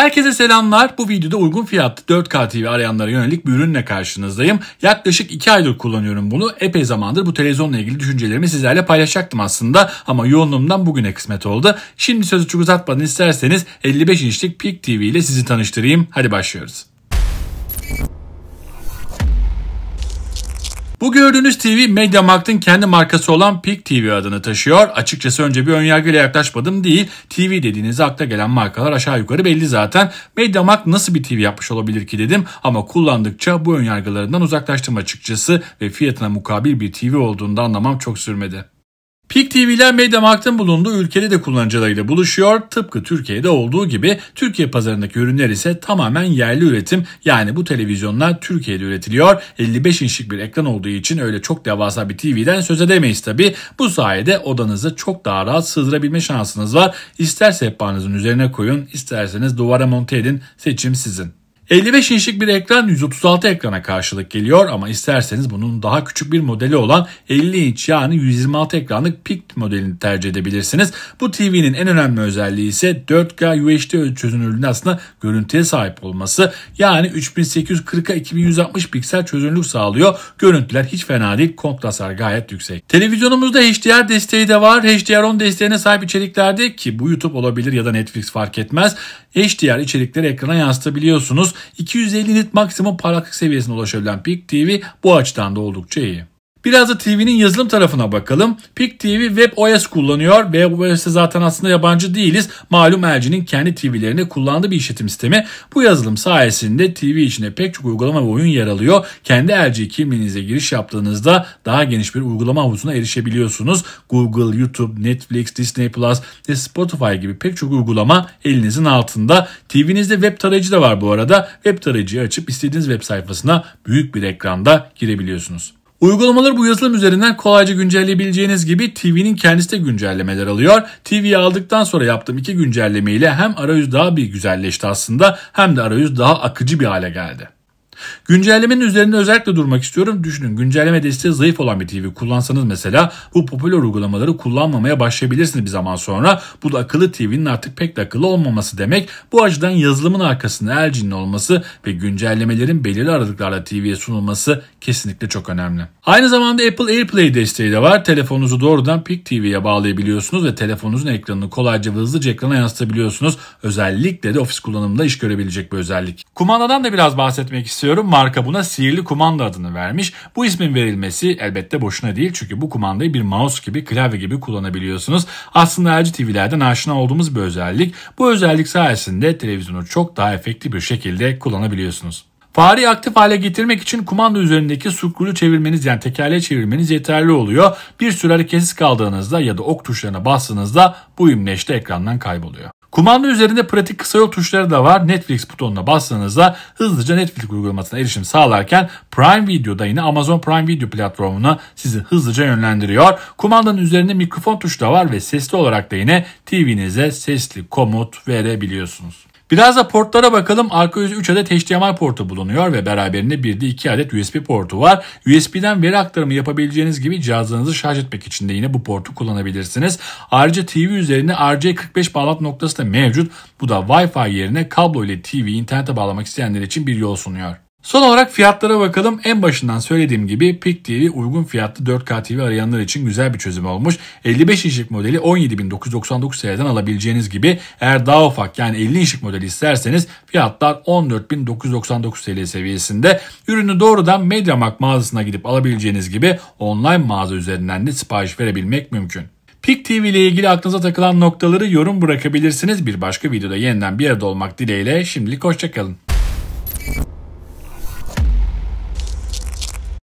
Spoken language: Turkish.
Herkese selamlar. Bu videoda uygun fiyatlı 4K TV arayanlara yönelik bir ürünle karşınızdayım. Yaklaşık 2 aydır kullanıyorum bunu. Epey zamandır bu televizyonla ilgili düşüncelerimi sizlerle paylaşacaktım aslında ama yoğunluğumdan bugüne kısmet oldu. Şimdi sözü çok uzatmadan isterseniz 55 inçlik Peak TV ile sizi tanıştırayım. Hadi başlıyoruz. Bu gördüğünüz TV MediaMarkt'ın kendi markası olan Peak TV adını taşıyor. Açıkçası önce bir önyargıyla yaklaşmadım değil. TV dediğiniz akla gelen markalar aşağı yukarı belli zaten. MediaMarkt nasıl bir TV yapmış olabilir ki dedim ama kullandıkça bu önyargılarından uzaklaştım açıkçası ve fiyatına mukabil bir TV olduğunu da anlamam çok sürmedi. Pik TV'ler Mediamarkt'ın bulunduğu ülkede de kullanıcılarıyla buluşuyor. Tıpkı Türkiye'de olduğu gibi Türkiye pazarındaki ürünler ise tamamen yerli üretim. Yani bu televizyonlar Türkiye'de üretiliyor. 55 inçlik bir ekran olduğu için öyle çok devasa bir TV'den söz edemeyiz tabi. Bu sayede odanızı çok daha rahat sığdırabilme şansınız var. İster sehpanızın üzerine koyun, isterseniz duvara monte edin. Seçim sizin. 55 inçlik bir ekran 136 ekrana karşılık geliyor ama isterseniz bunun daha küçük bir modeli olan 50 inç yani 126 ekranlık PIC modelini tercih edebilirsiniz. Bu TV'nin en önemli özelliği ise 4K UHD çözünürlüğünde aslında görüntüye sahip olması. Yani 3840'a 2160 piksel çözünürlük sağlıyor. Görüntüler hiç fena değil. Kontraslar gayet yüksek. Televizyonumuzda HDR desteği de var. HDR10 desteğine sahip içeriklerde ki bu YouTube olabilir ya da Netflix fark etmez. HDR içerikleri ekrana yansıtabiliyorsunuz. 250 nit maksimum parlaklık seviyesine ulaşabilen Peak TV bu açıdan da oldukça iyi. Biraz da TV'nin yazılım tarafına bakalım. PIK TV Web OS kullanıyor. Web OS'e zaten aslında yabancı değiliz. Malum LG'nin kendi TV'lerine kullandığı bir işletim sistemi. Bu yazılım sayesinde TV içinde pek çok uygulama ve oyun yer alıyor. Kendi LG kimliğinize giriş yaptığınızda daha geniş bir uygulama havuzuna erişebiliyorsunuz. Google, YouTube, Netflix, Disney Plus ve Spotify gibi pek çok uygulama elinizin altında. TV'nizde web tarayıcı da var bu arada. Web tarayıcıyı açıp istediğiniz web sayfasına büyük bir ekranda girebiliyorsunuz. Uygulamaları bu yazılım üzerinden kolayca güncelleyebileceğiniz gibi TV'nin kendisi de güncellemeler alıyor. TV'yi aldıktan sonra yaptığım iki güncellemeyle hem arayüz daha bir güzelleşti aslında hem de arayüz daha akıcı bir hale geldi. Güncellemenin üzerinde özellikle durmak istiyorum. Düşünün güncelleme desteği zayıf olan bir TV kullansanız mesela bu popüler uygulamaları kullanmamaya başlayabilirsiniz bir zaman sonra. Bu da akıllı TV'nin artık pek de akıllı olmaması demek. Bu açıdan yazılımın arkasında LG'nin olması ve güncellemelerin belirli aralıklarla TV'ye sunulması kesinlikle çok önemli. Aynı zamanda Apple AirPlay desteği de var. Telefonunuzu doğrudan Peak TV'ye bağlayabiliyorsunuz ve telefonunuzun ekranını kolayca ve hızlıca ekrana yansıtabiliyorsunuz. Özellikle de ofis kullanımında iş görebilecek bir özellik. Kumandadan da biraz bahsetmek istiyorum hatırlıyorum marka buna sihirli kumanda adını vermiş. Bu ismin verilmesi elbette boşuna değil çünkü bu kumandayı bir mouse gibi klavye gibi kullanabiliyorsunuz. Aslında LG TV'lerden aşina olduğumuz bir özellik. Bu özellik sayesinde televizyonu çok daha efektif bir şekilde kullanabiliyorsunuz. Fareyi aktif hale getirmek için kumanda üzerindeki scroll'u çevirmeniz yani tekerleği çevirmeniz yeterli oluyor. Bir süre hareketsiz kaldığınızda ya da ok tuşlarına bastığınızda bu imleç de ekrandan kayboluyor. Kumanda üzerinde pratik kısa yol tuşları da var. Netflix butonuna bastığınızda hızlıca Netflix uygulamasına erişim sağlarken Prime Video da yine Amazon Prime Video platformuna sizi hızlıca yönlendiriyor. Kumandanın üzerinde mikrofon tuşu da var ve sesli olarak da yine TV'nize sesli komut verebiliyorsunuz. Biraz da portlara bakalım. Arka yüzü 3 adet HDMI portu bulunuyor ve beraberinde bir de 2 adet USB portu var. USB'den veri aktarımı yapabileceğiniz gibi cihazlarınızı şarj etmek için de yine bu portu kullanabilirsiniz. Ayrıca TV üzerinde RJ45 bağlantı noktası da mevcut. Bu da Wi-Fi yerine kablo ile TV internete bağlamak isteyenler için bir yol sunuyor. Son olarak fiyatlara bakalım. En başından söylediğim gibi Pick TV uygun fiyatlı 4K TV arayanlar için güzel bir çözüm olmuş. 55 inçlik modeli 17.999 TL'den alabileceğiniz gibi eğer daha ufak yani 50 inçlik modeli isterseniz fiyatlar 14.999 TL seviyesinde. Ürünü doğrudan MediaMarkt mağazasına gidip alabileceğiniz gibi online mağaza üzerinden de sipariş verebilmek mümkün. Pik TV ile ilgili aklınıza takılan noktaları yorum bırakabilirsiniz. Bir başka videoda yeniden bir arada olmak dileğiyle şimdilik hoşçakalın.